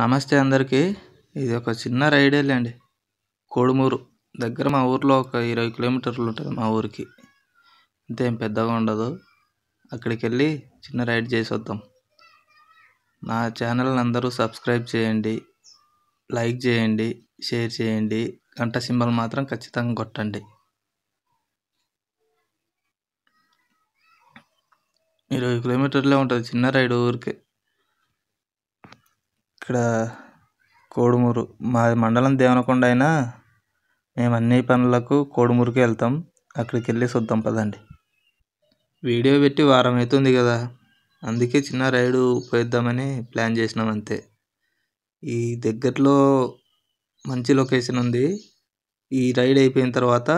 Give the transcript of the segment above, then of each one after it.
నమస్తే అందరికీ ఇది ఒక చిన్న వెళ్ళండి కోడుమూరు దగ్గర మా ఊర్లో ఒక ఇరవై కిలోమీటర్లు ఉంటుంది మా ఊరికి ఇంతేం పెద్దగా ఉండదు అక్కడికి వెళ్ళి చిన్న రైడ్ చేసి వద్దాం నా ఛానల్ని అందరూ సబ్స్క్రైబ్ చేయండి లైక్ చేయండి షేర్ చేయండి గంట సింబల్ మాత్రం ఖచ్చితంగా కొట్టండి ఇరవై కిలోమీటర్లే ఉంటుంది చిన్న రైడ్ ఊరికే ఇక్కడ కోడుమూరు మాది మండలం దేవనకొండ అయినా మేము అన్ని పనులకు కోడుమూరుకే వెళ్తాం అక్కడికి వెళ్ళి వద్దాం పదండి వీడియో పెట్టి వారం అవుతుంది కదా అందుకే చిన్న రైడు పోయిద్దామని ప్లాన్ చేసినాం అంతే ఈ దగ్గరలో మంచి లొకేషన్ ఉంది ఈ రైడ్ అయిపోయిన తర్వాత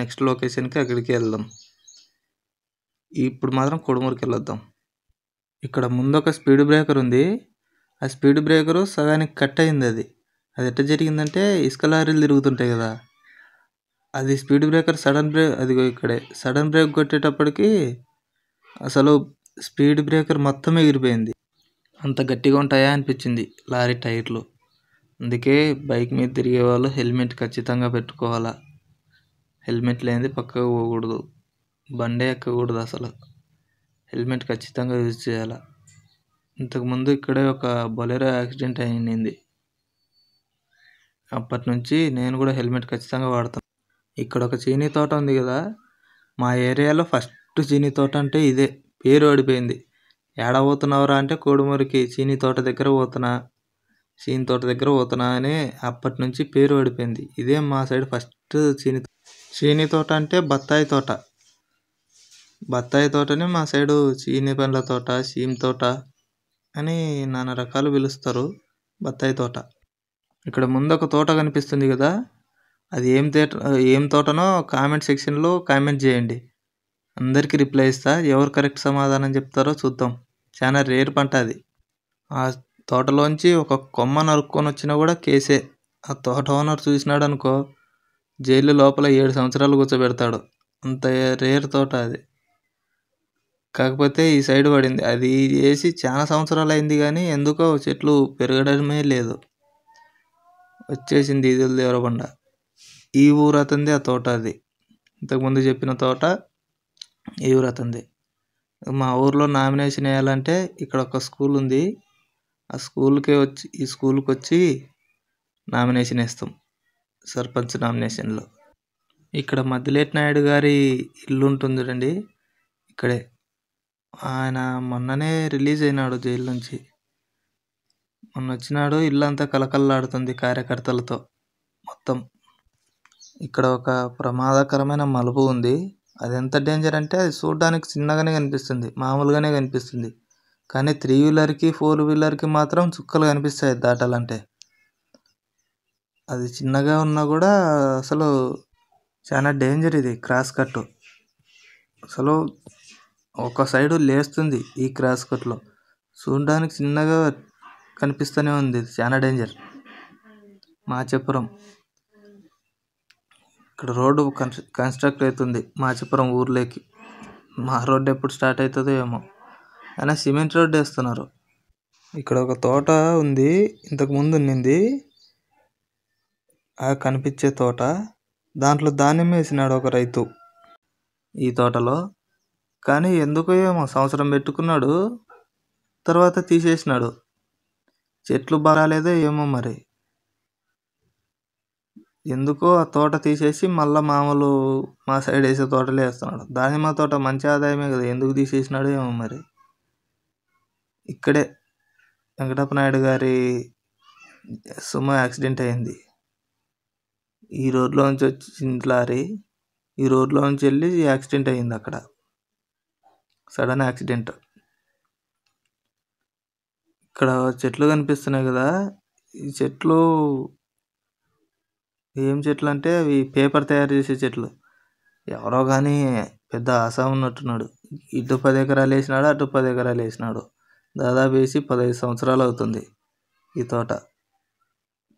నెక్స్ట్ లొకేషన్కి అక్కడికి వెళ్దాం ఇప్పుడు మాత్రం కొడుమూరుకి వెళ్ళొద్దాం ఇక్కడ ముందు ఒక స్పీడ్ బ్రేకర్ ఉంది ఆ స్పీడ్ బ్రేకరు సగానికి కట్ అయింది అది అది ఎట్ట జరిగిందంటే ఇసుక లారీలు తిరుగుతుంటాయి కదా అది స్పీడ్ బ్రేకర్ సడన్ బ్రేక్ అదిగో ఇక్కడే సడన్ బ్రేక్ కొట్టేటప్పటికి అసలు స్పీడ్ బ్రేకర్ మొత్తం ఎగిరిపోయింది అంత గట్టిగా ఉంటాయా అనిపించింది లారీ టైర్లు అందుకే బైక్ మీద తిరిగే వాళ్ళు హెల్మెట్ ఖచ్చితంగా పెట్టుకోవాలా హెల్మెట్ లేనిది పక్కకు పోకూడదు బండే ఎక్కకూడదు అసలు హెల్మెట్ ఖచ్చితంగా యూజ్ చేయాలా ఇంతకుముందు ఇక్కడే ఒక బొలెరో యాక్సిడెంట్ అయింది అప్పటి నుంచి నేను కూడా హెల్మెట్ ఖచ్చితంగా వాడతాను ఇక్కడ ఒక చీనీ తోట ఉంది కదా మా ఏరియాలో ఫస్ట్ చీనీ తోట అంటే ఇదే పేరు ఓడిపోయింది ఏడ పోతున్నావురా అంటే కోడుమూరికి చీనీ తోట దగ్గర పోతున్నా చీని తోట దగ్గర పోతున్నా అని అప్పటి నుంచి పేరు ఓడిపోయింది ఇదే మా సైడ్ ఫస్ట్ చీని చీనీ తోట అంటే బత్తాయి తోట బత్తాయి తోటని మా సైడు చీని పండ్ల తోట చీమ్ తోట అని నానా రకాలు పిలుస్తారు బత్తాయి తోట ఇక్కడ ముందు ఒక తోట కనిపిస్తుంది కదా అది ఏం తేట ఏం తోటనో కామెంట్ సెక్షన్లో కామెంట్ చేయండి అందరికీ రిప్లై ఇస్తా ఎవరు కరెక్ట్ సమాధానం చెప్తారో చూద్దాం చాలా రేర్ పంట అది ఆ తోటలోంచి ఒక కొమ్మ నరుక్కొని వచ్చినా కూడా కేసే ఆ తోట ఓనర్ చూసినాడు అనుకో జైలు లోపల ఏడు సంవత్సరాలు కూర్చోబెడతాడు అంత రేర్ తోట అది కాకపోతే ఈ సైడ్ పడింది అది వేసి చాలా సంవత్సరాలు అయింది కానీ ఎందుకో చెట్లు పెరగడమే లేదు వచ్చేసింది ఇది దేవరబండ ఈ ఊరు అతంది ఆ తోట అది ఇంతకుముందు చెప్పిన తోట ఈ ఊరు అతంది మా ఊర్లో నామినేషన్ వేయాలంటే ఇక్కడ ఒక స్కూల్ ఉంది ఆ స్కూల్కే వచ్చి ఈ స్కూల్కి వచ్చి నామినేషన్ వేస్తాం సర్పంచ్ నామినేషన్లో ఇక్కడ మద్దిలేటి నాయుడు గారి ఇల్లు ఉంటుంది రండి ఇక్కడే ఆయన మొన్ననే రిలీజ్ అయినాడు జైలు నుంచి మొన్న వచ్చినాడు ఇల్లు అంతా కలకల్లాడుతుంది కార్యకర్తలతో మొత్తం ఇక్కడ ఒక ప్రమాదకరమైన మలుపు ఉంది అది ఎంత డేంజర్ అంటే అది చూడడానికి చిన్నగానే కనిపిస్తుంది మామూలుగానే కనిపిస్తుంది కానీ త్రీ వీలర్కి ఫోర్ వీలర్కి మాత్రం చుక్కలు కనిపిస్తాయి దాటాలంటే అది చిన్నగా ఉన్నా కూడా అసలు చాలా డేంజర్ ఇది క్రాస్ కట్ అసలు ఒక సైడు లేస్తుంది ఈ క్రాస్ కట్లో చూడడానికి చిన్నగా కనిపిస్తూనే ఉంది చాలా డేంజర్ మాచపురం ఇక్కడ రోడ్డు కన్స్ట్రక్ట్ అవుతుంది మాచపురం ఊర్లోకి మా రోడ్డు ఎప్పుడు స్టార్ట్ అవుతుందో ఏమో అయినా సిమెంట్ రోడ్డు వేస్తున్నారు ఇక్కడ ఒక తోట ఉంది ఇంతకు ముందు ఉన్నింది ఆ కనిపించే తోట దాంట్లో ధాన్యం వేసినాడు ఒక రైతు ఈ తోటలో కానీ ఎందుకో ఏమో సంవత్సరం పెట్టుకున్నాడు తర్వాత తీసేసినాడు చెట్లు బాగాలేదో ఏమో మరి ఎందుకో ఆ తోట తీసేసి మళ్ళీ మామూలు మా సైడ్ వేసే తోటలే వేస్తున్నాడు దానిమ్మ తోట మంచి ఆదాయమే కదా ఎందుకు తీసేసినాడు ఏమో మరి ఇక్కడే వెంకటప్ప నాయుడు గారి సుమో యాక్సిడెంట్ అయింది ఈ రోడ్లో నుంచి వచ్చింది లారీ ఈ రోడ్లో నుంచి వెళ్ళి యాక్సిడెంట్ అయింది అక్కడ సడన్ యాక్సిడెంట్ ఇక్కడ చెట్లు కనిపిస్తున్నాయి కదా ఈ చెట్లు ఏం చెట్లు అంటే అవి పేపర్ తయారు చేసే చెట్లు ఎవరో కానీ పెద్ద ఆశ ఉన్నట్టున్నాడు ఇటు పది ఎకరాలు వేసినాడు అటు పది ఎకరాలు వేసినాడు దాదాపు వేసి పదహైదు సంవత్సరాలు అవుతుంది ఈ తోట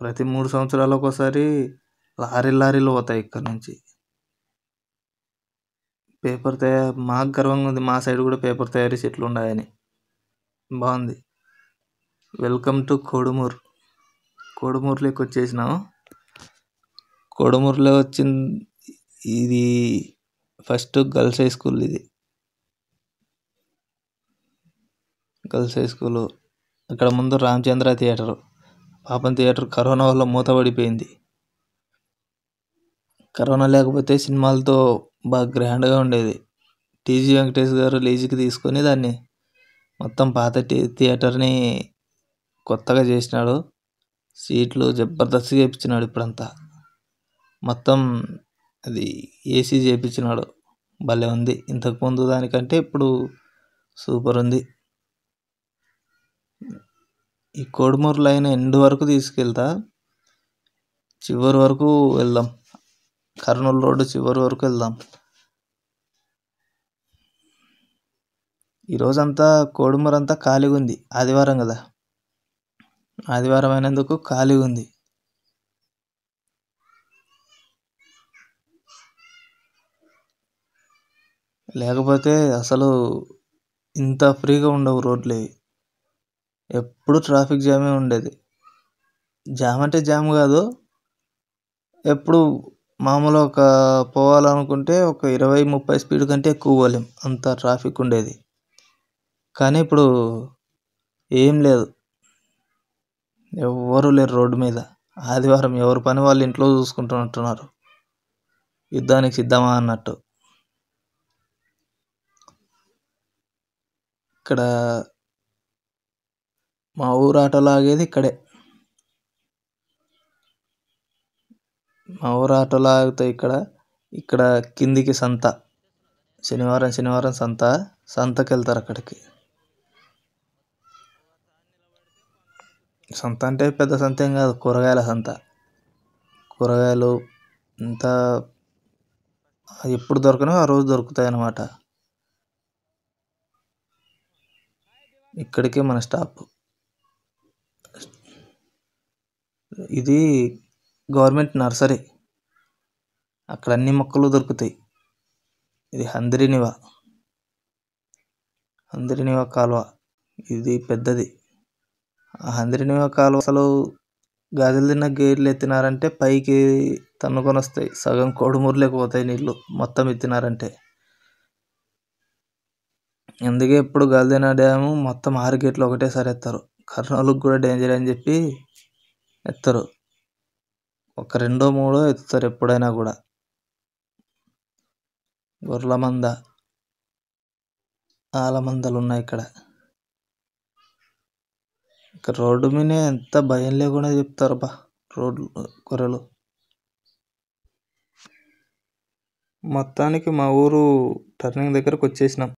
ప్రతి మూడు సంవత్సరాలకు ఒకసారి లారీలు లారీలు పోతాయి ఇక్కడ నుంచి పేపర్ తయారు మాకు గర్వంగా ఉంది మా సైడ్ కూడా పేపర్ తయారీ చెట్లు ఉన్నాయని బాగుంది వెల్కమ్ టు కోడుమూరు కోడుమూరులోకి వచ్చేసినాము కోడుమూరులో వచ్చిన ఇది ఫస్ట్ గర్ల్స్ హై స్కూల్ ఇది గర్ల్స్ హై స్కూలు అక్కడ ముందు రామచంద్ర థియేటరు పాపం థియేటర్ కరోనా వల్ల మూతపడిపోయింది కరోనా లేకపోతే సినిమాలతో బాగా గ్రాండ్గా ఉండేది టీజీ వెంకటేష్ గారు లీజుకి తీసుకొని దాన్ని మొత్తం పాత థియేటర్ని కొత్తగా చేసినాడు సీట్లు జబర్దస్త్గా చేయించినాడు ఇప్పుడంతా మొత్తం అది ఏసీ చేయించినాడు భలే ఉంది ఇంతకుముందు దానికంటే ఇప్పుడు సూపర్ ఉంది ఈ కోడుమూరు లైన్ ఎండ్ వరకు తీసుకెళ్తా చివరి వరకు వెళ్దాం కర్నూలు రోడ్డు చివరి వరకు వెళ్దాం ఈరోజంతా కోడుమూరు అంతా ఖాళీగా ఉంది ఆదివారం కదా ఆదివారం అయినందుకు ఖాళీగా ఉంది లేకపోతే అసలు ఇంత ఫ్రీగా ఉండవు రోడ్లు ఎప్పుడు ట్రాఫిక్ జామే ఉండేది జామ్ అంటే జామ్ కాదు ఎప్పుడు మామూలు ఒక పోవాలనుకుంటే ఒక ఇరవై ముప్పై స్పీడ్ కంటే ఎక్కువ పోలేం అంత ట్రాఫిక్ ఉండేది కానీ ఇప్పుడు ఏం లేదు ఎవ్వరూ లేరు రోడ్డు మీద ఆదివారం ఎవరి పని వాళ్ళు ఇంట్లో చూసుకుంటున్నట్టున్నారు యుద్ధానికి సిద్ధమా అన్నట్టు ఇక్కడ మా ఊరు ఆటో లాగేది ఇక్కడే మా ఊరు ఇక్కడ ఇక్కడ కిందికి సంత శనివారం శనివారం సంత సంతకి వెళ్తారు అక్కడికి సంత అంటే పెద్ద సంత ఏం కాదు కూరగాయల సంత కూరగాయలు ఇంత ఎప్పుడు దొరకనో ఆ రోజు దొరుకుతాయి అన్నమాట ఇక్కడికే మన స్టాప్ ఇది గవర్నమెంట్ నర్సరీ అక్కడ అన్ని మొక్కలు దొరుకుతాయి ఇది హందిరినివ హంద్రీనివా కాలువ ఇది పెద్దది ఆ హంద్రీనివా కాలువ అసలు గాజులు తిన్న గేర్లు ఎత్తినారంటే పైకి తన్నుకొని వస్తాయి సగం కొడుమూరులోకి పోతాయి నీళ్ళు మొత్తం ఎత్తినారంటే అందుకే ఇప్పుడు గాలిదిన డ్యాము మొత్తం ఆరు గేట్లు ఒకటేసారి ఎత్తారు కర్నూలుకి కూడా డేంజర్ అని చెప్పి ఎత్తారు ఒక రెండో మూడో ఎత్తుతారు ఎప్పుడైనా కూడా గొర్రెల మంద ఆల మందలు ఉన్నాయి ఇక్కడ ఇక రోడ్డు మీద ఎంత భయం లేకుండా చెప్తారు బా రోడ్లు గొర్రెలు మొత్తానికి మా ఊరు టర్నింగ్ దగ్గరకు వచ్చేసినాం